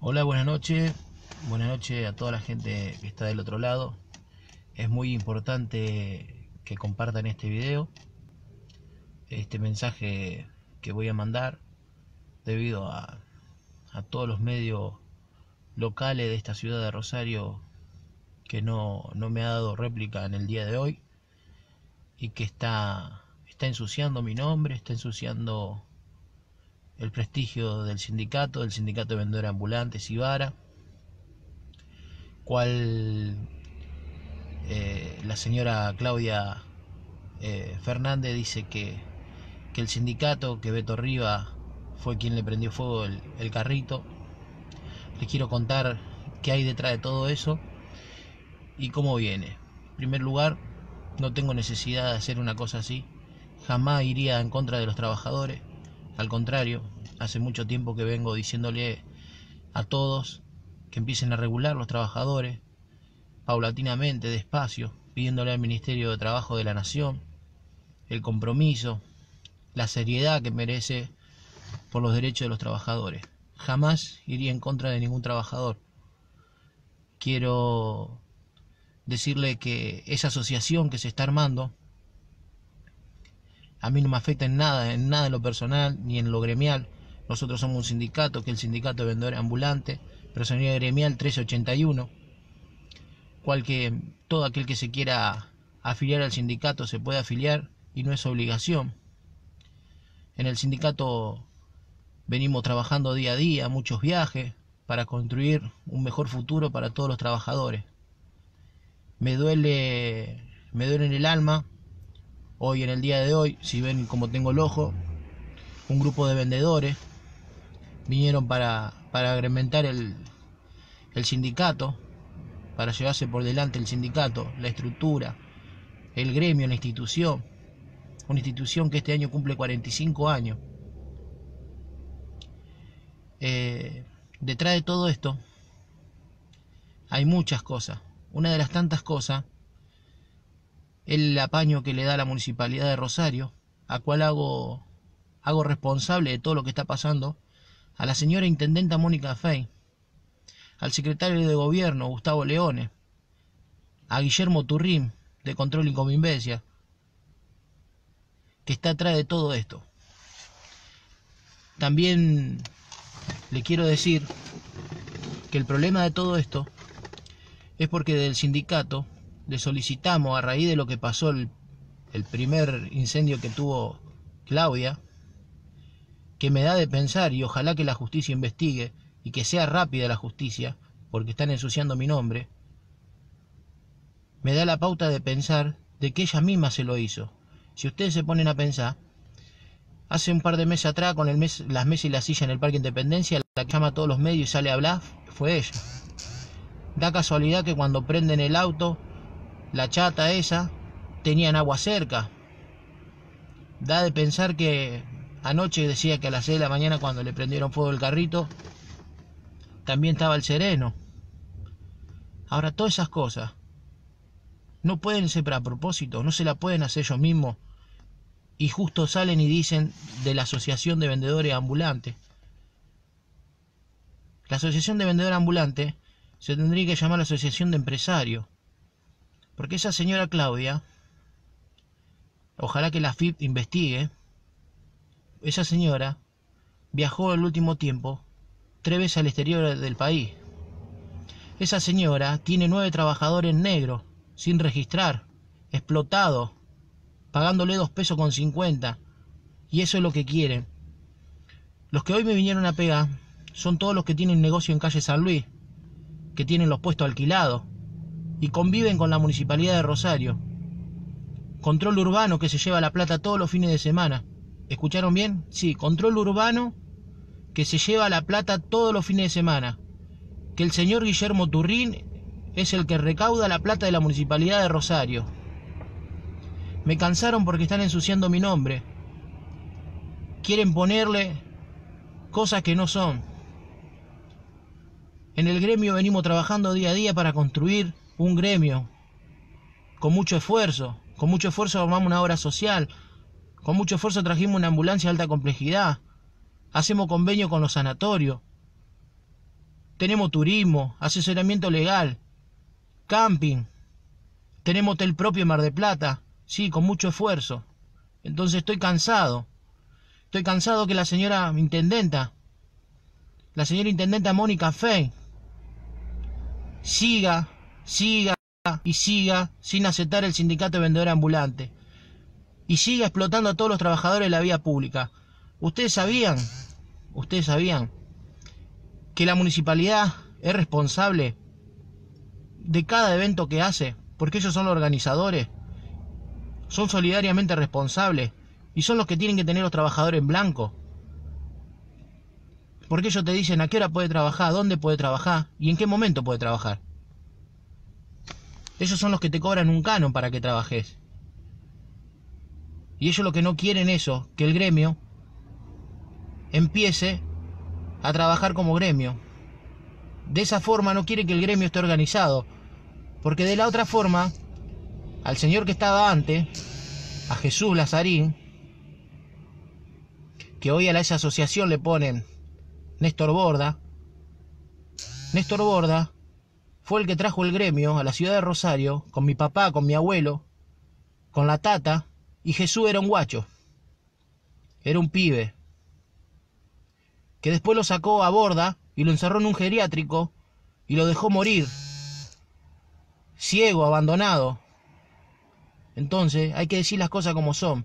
Hola, buenas noches. Buenas noches a toda la gente que está del otro lado. Es muy importante que compartan este video, este mensaje que voy a mandar debido a, a todos los medios locales de esta ciudad de Rosario que no, no, me ha dado réplica en el día de hoy y que está, está ensuciando mi nombre, está ensuciando el prestigio del sindicato, del sindicato de vendedores ambulantes, Ibara, cual eh, la señora Claudia eh, Fernández dice que, que, el sindicato, que Beto Riva fue quien le prendió fuego el, el carrito. Les quiero contar qué hay detrás de todo eso y cómo viene. En primer lugar, no tengo necesidad de hacer una cosa así. Jamás iría en contra de los trabajadores. Al contrario, hace mucho tiempo que vengo diciéndole a todos que empiecen a regular los trabajadores, paulatinamente, despacio, pidiéndole al Ministerio de Trabajo de la Nación el compromiso, la seriedad que merece por los derechos de los trabajadores. Jamás iría en contra de ningún trabajador. Quiero decirle que esa asociación que se está armando a mí no me afecta en nada, en nada en lo personal ni en lo gremial. Nosotros somos un sindicato, que es el sindicato de vendedores ambulantes, personalidad gremial 1381, cual que todo aquel que se quiera afiliar al sindicato se puede afiliar y no es obligación. En el sindicato venimos trabajando día a día, muchos viajes, para construir un mejor futuro para todos los trabajadores. Me duele, me duele en el alma Hoy, en el día de hoy, si ven como tengo el ojo, un grupo de vendedores vinieron para, para agrementar el, el sindicato, para llevarse por delante el sindicato, la estructura, el gremio, la institución. Una institución que este año cumple 45 años. Eh, detrás de todo esto hay muchas cosas. Una de las tantas cosas el apaño que le da la municipalidad de Rosario, a cual hago, hago responsable de todo lo que está pasando, a la señora intendenta Mónica Fey, al secretario de gobierno Gustavo Leone, a Guillermo Turrín de Control y Convivencia, que está atrás de todo esto. También le quiero decir que el problema de todo esto es porque del sindicato le solicitamos a raíz de lo que pasó el, primer incendio que tuvo Claudia, que me da de pensar y ojalá que la justicia investigue y que sea rápida la justicia, porque están ensuciando mi nombre, me da la pauta de pensar de que ella misma se lo hizo. Si ustedes se ponen a pensar, hace un par de meses atrás con el mes, las mesas y la silla en el Parque Independencia, la llama a todos los medios y sale a hablar fue ella. Da casualidad que cuando prenden el auto la chata esa, tenían agua cerca. Da de pensar que anoche decía que a las 6 de la mañana cuando le prendieron fuego el carrito, también estaba el sereno. Ahora, todas esas cosas no pueden ser para propósito, no se la pueden hacer ellos mismos. Y justo salen y dicen de la Asociación de Vendedores Ambulantes. La Asociación de Vendedores Ambulantes se tendría que llamar la Asociación de Empresarios porque esa señora Claudia, ojalá que la FIP investigue, esa señora viajó el último tiempo tres veces al exterior del país. Esa señora tiene nueve trabajadores negros, sin registrar, explotados, pagándole dos pesos con cincuenta. Y eso es lo que quieren. Los que hoy me vinieron a pegar son todos los que tienen negocio en calle San Luis, que tienen los puestos alquilados, y conviven con la Municipalidad de Rosario. Control urbano que se lleva la plata todos los fines de semana. ¿Escucharon bien? Sí, control urbano que se lleva la plata todos los fines de semana. Que el señor Guillermo Turrín es el que recauda la plata de la Municipalidad de Rosario. Me cansaron porque están ensuciando mi nombre. Quieren ponerle cosas que no son. En el gremio venimos trabajando día a día para construir un gremio, con mucho esfuerzo, con mucho esfuerzo armamos una obra social, con mucho esfuerzo trajimos una ambulancia de alta complejidad, hacemos convenio con los sanatorios, tenemos turismo, asesoramiento legal, camping, tenemos hotel propio en Mar de Plata, sí, con mucho esfuerzo. Entonces estoy cansado, estoy cansado que la señora intendenta, la señora intendenta Mónica Fe siga siga y siga sin aceptar el sindicato de vendedor ambulante y siga explotando a todos los trabajadores de la vía pública. Ustedes sabían, ustedes sabían que la municipalidad es responsable de cada evento que hace, porque ellos son los organizadores, son solidariamente responsables y son los que tienen que tener los trabajadores en blanco. Porque ellos te dicen a qué hora puede trabajar, dónde puede trabajar y en qué momento puede trabajar. Esos son los que te cobran un canon para que trabajes. Y ellos lo que no quieren eso, que el gremio empiece a trabajar como gremio. De esa forma no quiere que el gremio esté organizado. Porque de la otra forma, al señor que estaba antes, a Jesús Lazarín, que hoy a esa asociación le ponen Néstor Borda, Néstor Borda fue el que trajo el gremio a la ciudad de Rosario con mi papá, con mi abuelo, con la tata, y Jesús era un guacho, era un pibe, que después lo sacó a borda y lo encerró en un geriátrico y lo dejó morir, ciego, abandonado. Entonces hay que decir las cosas como son.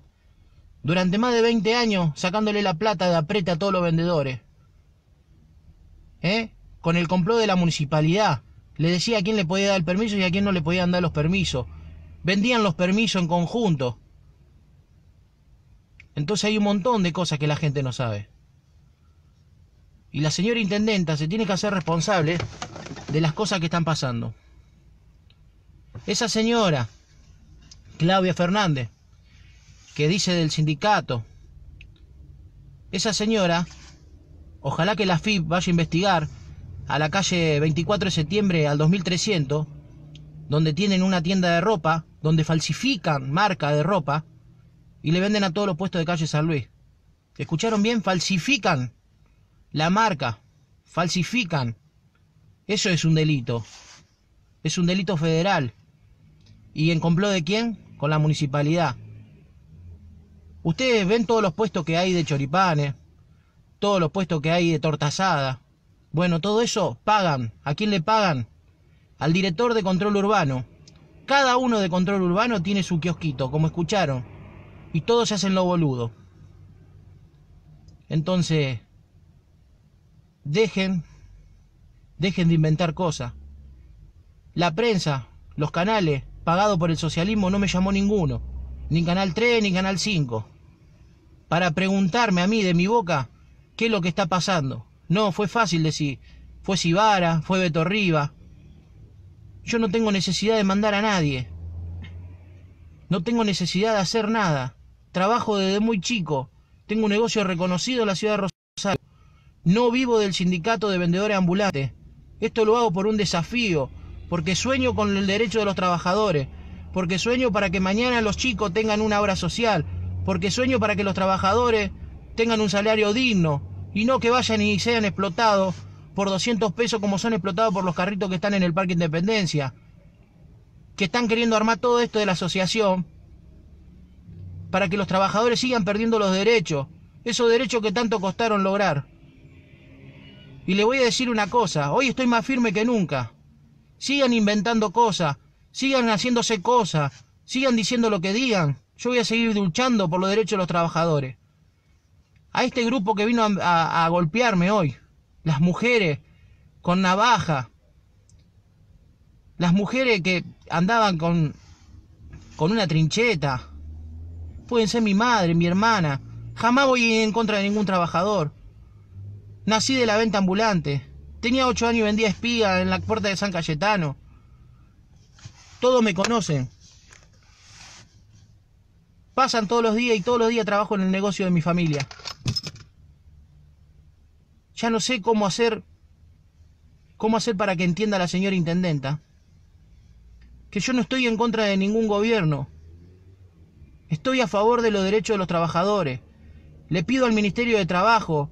Durante más de 20 años sacándole la plata de apreta a todos los vendedores. ¿Eh? Con el complot de la municipalidad, le decía a quién le podía dar el permiso y a quién no le podían dar los permisos. Vendían los permisos en conjunto. Entonces hay un montón de cosas que la gente no sabe. Y la señora intendenta se tiene que hacer responsable de las cosas que están pasando. Esa señora, Claudia Fernández, que dice del sindicato, esa señora, ojalá que la FIP vaya a investigar a la calle 24 de septiembre al 2300, donde tienen una tienda de ropa, donde falsifican marca de ropa y le venden a todos los puestos de calle San Luis. ¿Escucharon bien? Falsifican la marca, falsifican. Eso es un delito. Es un delito federal. ¿Y en complot de quién? Con la municipalidad. Ustedes ven todos los puestos que hay de choripanes, todos los puestos que hay de tortasada, bueno, todo eso pagan. ¿A quién le pagan? Al director de control urbano. Cada uno de control urbano tiene su kiosquito, como escucharon. Y todos se hacen lo boludo. Entonces, dejen, dejen de inventar cosas. La prensa, los canales, pagados por el socialismo, no me llamó ninguno. Ni Canal 3, ni Canal 5. Para preguntarme a mí de mi boca qué es lo que está pasando. No, fue fácil decir. Fue Sibara, fue Beto Riva. Yo no tengo necesidad de mandar a nadie. No tengo necesidad de hacer nada. Trabajo desde muy chico. Tengo un negocio reconocido en la ciudad de Rosario. No vivo del sindicato de vendedores ambulantes. Esto lo hago por un desafío, porque sueño con el derecho de los trabajadores, porque sueño para que mañana los chicos tengan una obra social, porque sueño para que los trabajadores tengan un salario digno, y no que vayan y sean explotados por 200 pesos como son explotados por los carritos que están en el Parque Independencia, que están queriendo armar todo esto de la asociación para que los trabajadores sigan perdiendo los derechos, esos derechos que tanto costaron lograr. Y le voy a decir una cosa, hoy estoy más firme que nunca. Sigan inventando cosas, sigan haciéndose cosas, sigan diciendo lo que digan. Yo voy a seguir luchando por los derechos de los trabajadores a este grupo que vino a, golpearme hoy. Las mujeres con navaja. Las mujeres que andaban con, con una trincheta. Pueden ser mi madre, mi hermana. Jamás voy en contra de ningún trabajador. Nací de la venta ambulante. Tenía ocho años y vendía espiga en la puerta de San Cayetano. Todos me conocen. Pasan todos los días y todos los días trabajo en el negocio de mi familia. Ya no sé cómo hacer, cómo hacer para que entienda la señora intendenta que yo no estoy en contra de ningún gobierno. Estoy a favor de los derechos de los trabajadores. Le pido al Ministerio de Trabajo,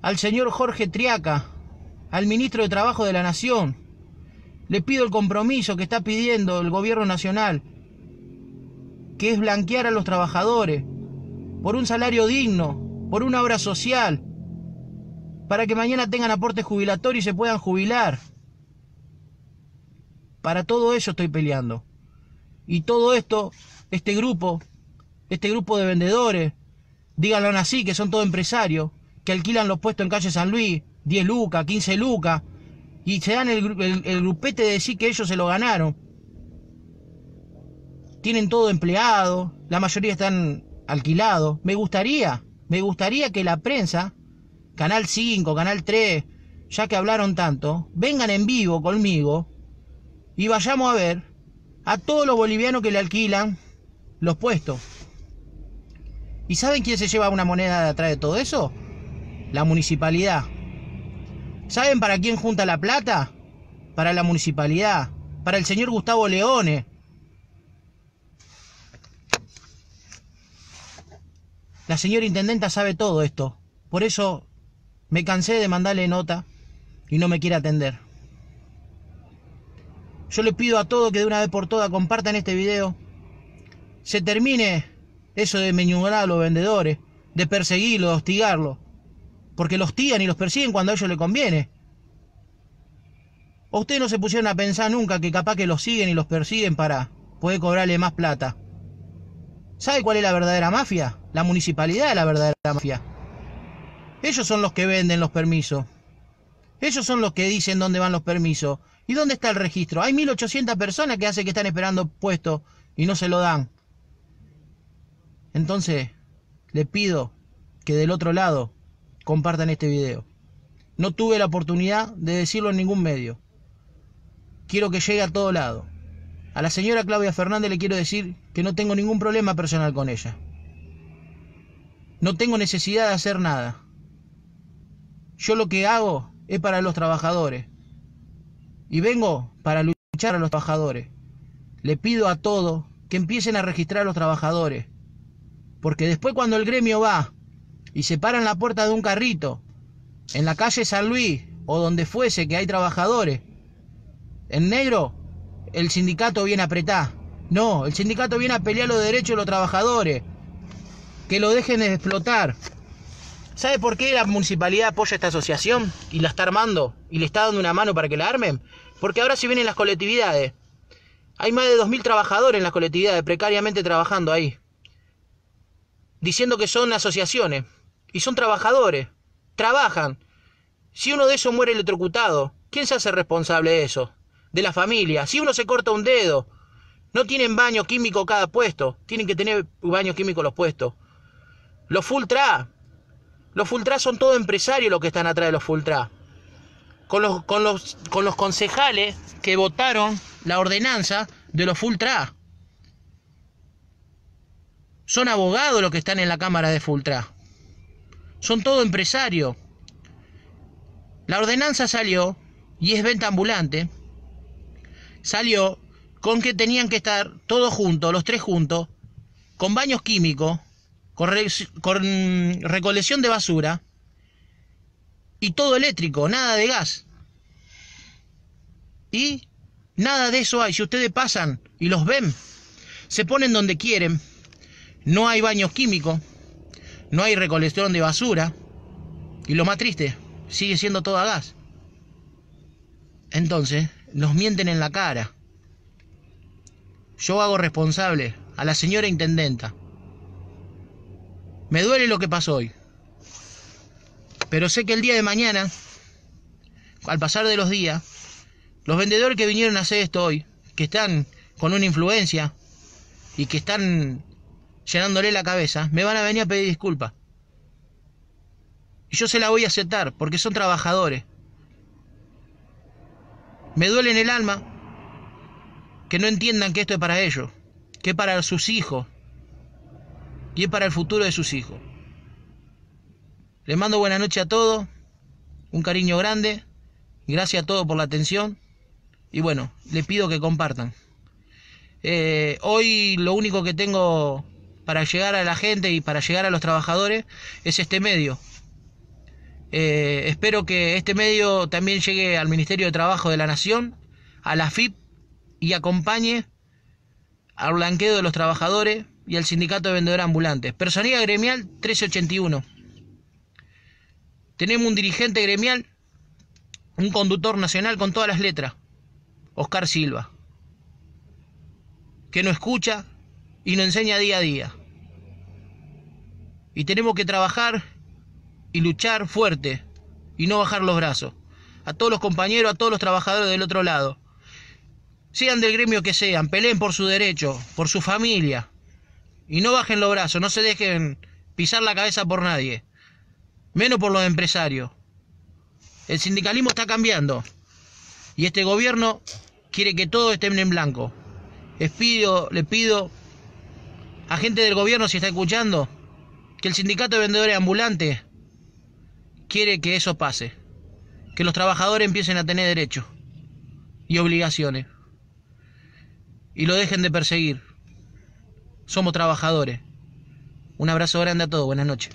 al señor Jorge Triaca, al ministro de Trabajo de la Nación, le pido el compromiso que está pidiendo el gobierno nacional, que es blanquear a los trabajadores por un salario digno, por una obra social, para que mañana tengan aporte jubilatorio y se puedan jubilar. Para todo eso estoy peleando. Y todo esto, este grupo, este grupo de vendedores, díganlo así, que son todo empresarios, que alquilan los puestos en calle San Luis, 10 lucas, 15 lucas, y se dan el, el grupete de decir que ellos se lo ganaron. Tienen todo empleado, la mayoría están alquilados. Me gustaría, me gustaría que la prensa Canal 5, Canal 3, ya que hablaron tanto, vengan en vivo conmigo y vayamos a ver a todos los bolivianos que le alquilan los puestos. ¿Y saben quién se lleva una moneda de atrás de todo eso? La municipalidad. ¿Saben para quién junta la plata? Para la municipalidad, para el señor Gustavo Leone. La señora intendenta sabe todo esto. Por eso me cansé de mandarle nota y no me quiere atender. Yo le pido a todos que de una vez por todas compartan este video. Se termine eso de meñugar a los vendedores, de perseguirlos, de hostigarlos. Porque los hostigan y los persiguen cuando a ellos les conviene. ustedes no se pusieron a pensar nunca que capaz que los siguen y los persiguen para poder cobrarle más plata? ¿Sabe cuál es la verdadera mafia? La municipalidad es la verdadera mafia. Ellos son los que venden los permisos. Ellos son los que dicen dónde van los permisos. ¿Y dónde está el registro? Hay 1.800 personas que hace que están esperando puesto y no se lo dan. Entonces, le pido que del otro lado compartan este video. No tuve la oportunidad de decirlo en ningún medio. Quiero que llegue a todo lado. A la señora Claudia Fernández le quiero decir que no tengo ningún problema personal con ella. No tengo necesidad de hacer nada. Yo lo que hago es para los trabajadores. Y vengo para luchar a los trabajadores. Le pido a todos que empiecen a registrar a los trabajadores. Porque después cuando el gremio va y se paran la puerta de un carrito, en la calle San Luis o donde fuese que hay trabajadores, en negro, el sindicato viene a apretar. No, el sindicato viene a pelear los derechos de los trabajadores. Que lo dejen de explotar. ¿Sabe por qué la municipalidad apoya esta asociación y la está armando y le está dando una mano para que la armen? Porque ahora si vienen las colectividades. Hay más de 2.000 trabajadores en las colectividades precariamente trabajando ahí, diciendo que son asociaciones y son trabajadores, trabajan. Si uno de esos muere electrocutado, ¿quién se hace responsable de eso? De la familia. Si uno se corta un dedo, no tienen baño químico cada puesto, tienen que tener baño químico los puestos. Los full tra, los Fultrá son todo empresarios los que están atrás de los Fultrá. Con los, con los, concejales que votaron la ordenanza de los Fultrá. Son abogados los que están en la Cámara de Fultrá. Son todo empresarios. La ordenanza salió y es venta ambulante. Salió con que tenían que estar todos juntos, los tres juntos, con baños químicos con recolección de basura y todo eléctrico, nada de gas. Y nada de eso hay. Si ustedes pasan y los ven, se ponen donde quieren. No hay baños químicos, no hay recolección de basura. Y lo más triste, sigue siendo todo gas. Entonces, nos mienten en la cara. Yo hago responsable a la señora intendenta me duele lo que pasó hoy. Pero sé que el día de mañana, al pasar de los días, los vendedores que vinieron a hacer esto hoy, que están con una influencia y que están llenándole la cabeza, me van a venir a pedir disculpas. Y yo se la voy a aceptar porque son trabajadores. Me duele en el alma que no entiendan que esto es para ellos, que es para sus hijos, y es para el futuro de sus hijos. Les mando buena noche a todos, un cariño grande, gracias a todos por la atención y bueno, les pido que compartan. Eh, hoy lo único que tengo para llegar a la gente y para llegar a los trabajadores es este medio. Eh, espero que este medio también llegue al Ministerio de Trabajo de la Nación, a la FIP y acompañe al blanqueo de los trabajadores y al Sindicato de Vendedores Ambulantes. ...Personalidad gremial 1381. Tenemos un dirigente gremial, un conductor nacional con todas las letras, Oscar Silva, que nos escucha y nos enseña día a día. Y tenemos que trabajar y luchar fuerte y no bajar los brazos. A todos los compañeros, a todos los trabajadores del otro lado. Sean del gremio que sean, peleen por su derecho, por su familia, y no bajen los brazos, no se dejen pisar la cabeza por nadie, menos por los empresarios. El sindicalismo está cambiando y este gobierno quiere que todo esté en blanco. Les pido, le pido a gente del gobierno si está escuchando que el sindicato de vendedores ambulantes quiere que eso pase, que los trabajadores empiecen a tener derechos y obligaciones y lo dejen de perseguir. Somos trabajadores. Un abrazo grande a todos, buenas noches.